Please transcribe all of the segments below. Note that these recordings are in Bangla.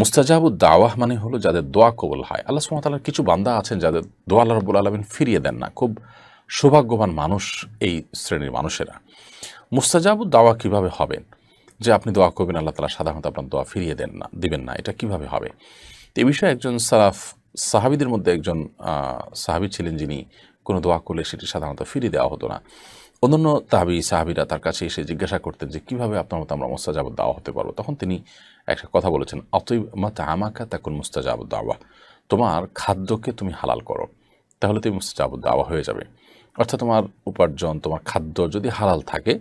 মুস্তাজাবু দাওয়াহ মানে হলো যাদের দোয়া কবল হয় আল্লাহ সুমতালার কিছু বান্দা আছেন যাদের দোয়া আল্লাহ রবুল আলমিন ফিরিয়ে দেন না খুব সৌভাগ্যবান মানুষ এই শ্রেণীর মানুষেরা মুস্তাজাবু দাওয়া কিভাবে হবেন যে আপনি দোয়া করবেন আল্লাহ তালা সাধারণত আপনার দোয়া ফিরিয়ে দেন না দিবেন না এটা কিভাবে হবে এ বিষয়ে একজন সারাফ সাহাবিদের মধ্যে একজন সাহাবি ছিলেন যিনি কোনো দোয়া করলে সেটি সাধারণত ফিরিয়ে দেওয়া হতো না অন্যান্য তাহাবি সাহাবিরা তার কাছে এসে জিজ্ঞাসা করতেন যে কিভাবে আপনার মতো আমরা মোস্তাজাবুদ দাওয়া হতে পারবো তখন তিনি একটা কথা বলেছেন অতই মাতা আমাকা তখন মুস্তাজাব দাওয়া তোমার খাদ্যকে তুমি হালাল করো তাহলে তুমি মুস্তাজাব দাওয়া হয়ে যাবে অর্থাৎ তোমার উপার্জন তোমার খাদ্য যদি হালাল থাকে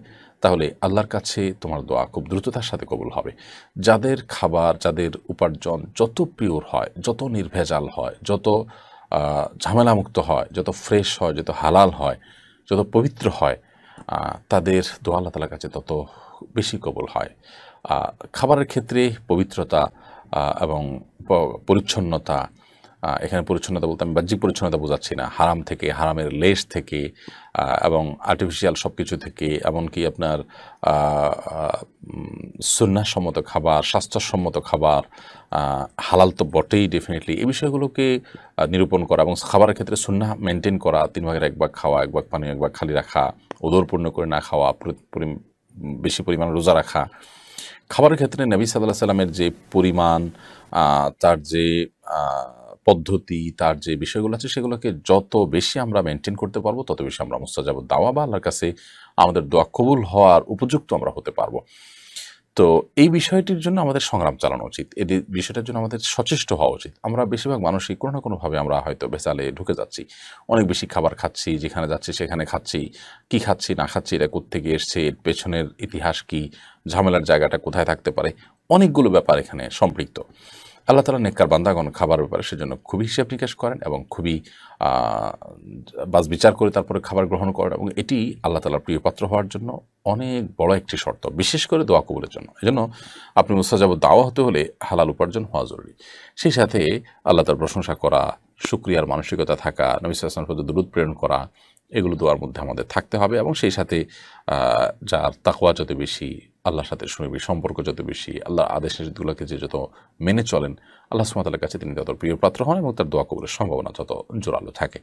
তাহলে আল্লাহর কাছে তোমার দোয়া খুব দ্রুততার সাথে কবুল হবে যাদের খাবার যাদের উপার্জন যত পিওর হয় যত নির্ভেজাল হয় যত ঝামেলামুক্ত হয় যত ফ্রেশ হয় যত হালাল হয় যত পবিত্র হয় তাদের দোয়া আল্লাহ তালার কাছে তত বেশি কবুল হয় খাবারের ক্ষেত্রে পবিত্রতা এবং পরিচ্ছন্নতা এখানে পরিচ্ছন্নতা বলতে আমি বাহ্যিক পরিচ্ছন্নতা বোঝাচ্ছি না হারাম থেকে হারামের লেস থেকে এবং আর্টিফিশিয়াল সব কিছু থেকে এমনকি আপনার সন্ন্যাসম্মত খাবার স্বাস্থ্যসম্মত খাবার হালাল তো বটেই ডেফিনেটলি এই বিষয়গুলোকে নিরূপণ করা এবং খাবারের ক্ষেত্রে সুন্না মেনটেন করা তিন ভাগের এক ভাগ খাওয়া এক ভাগ পানীয় এক ভাগ খালি রাখা ওদরপূর্ণ করে না খাওয়া বেশি পরিমাণ রোজা রাখা খাবারের ক্ষেত্রে নবী সাদাল্লাহ সাল্লামের যে পরিমাণ তার যে পদ্ধতি তার যে বিষয়গুলো আছে সেগুলোকে যত বেশি আমরা মেনটেন করতে পারবো তত বেশি আমরা মুস্তাজাব দাওয়া বা আল্লাহর কাছে আমাদের দোয়া কবুল হওয়ার উপযুক্ত আমরা হতে পারবো তো এই বিষয়টির জন্য আমাদের সংগ্রাম চালানো উচিত এই বিষয়টার জন্য আমাদের সচেষ্ট হওয়া উচিত আমরা বেশিরভাগ মানুষই কোনো না কোনোভাবে আমরা হয়তো বেচালে ঢুকে যাচ্ছি অনেক বেশি খাবার খাচ্ছি যেখানে যাচ্ছি সেখানে খাচ্ছি কি খাচ্ছি না খাচ্ছি এটা কোথেকে এসছে এর পেছনের ইতিহাস কি ঝামেলার জায়গাটা কোথায় থাকতে পারে অনেকগুলো ব্যাপার এখানে সম্পৃক্ত আল্লাহ তালা নেককার বান্দাগণ খাবার ব্যাপারে সেজন্য খুবই হিসেব নিকাশ করেন এবং খুবই বাস বিচার করে তারপরে খাবার গ্রহণ করেন এবং এটি আল্লাহ তালার প্রিয় পাত্র হওয়ার জন্য অনেক বড় একটি শর্ত বিশেষ করে দোয়া কবুলের জন্য এজন্য আপনি মুস্তাজাব দাওয়া হতে হলে হালাল উপার্জন হওয়া জরুরি সেই সাথে আল্লাহ তার প্রশংসা করা সুক্রিয়ার মানসিকতা থাকা নবিসামের প্রতি দূর প্রেরণ করা এগুলো দোয়ার মধ্যে আমাদের থাকতে হবে এবং সেই সাথে যার তাকুয়া যত বেশি আল্লাহর সাথে সুমিবি সম্পর্ক যত বেশি আল্লাহর আদেশ নিষেধগুলোকে যে যত মেনে চলেন আল্লাহ সুমাতালের কাছে তিনি তত প্রিয় পাত্র হন এবং তার দোয়া কবরের সম্ভাবনা যত জোরালো থাকে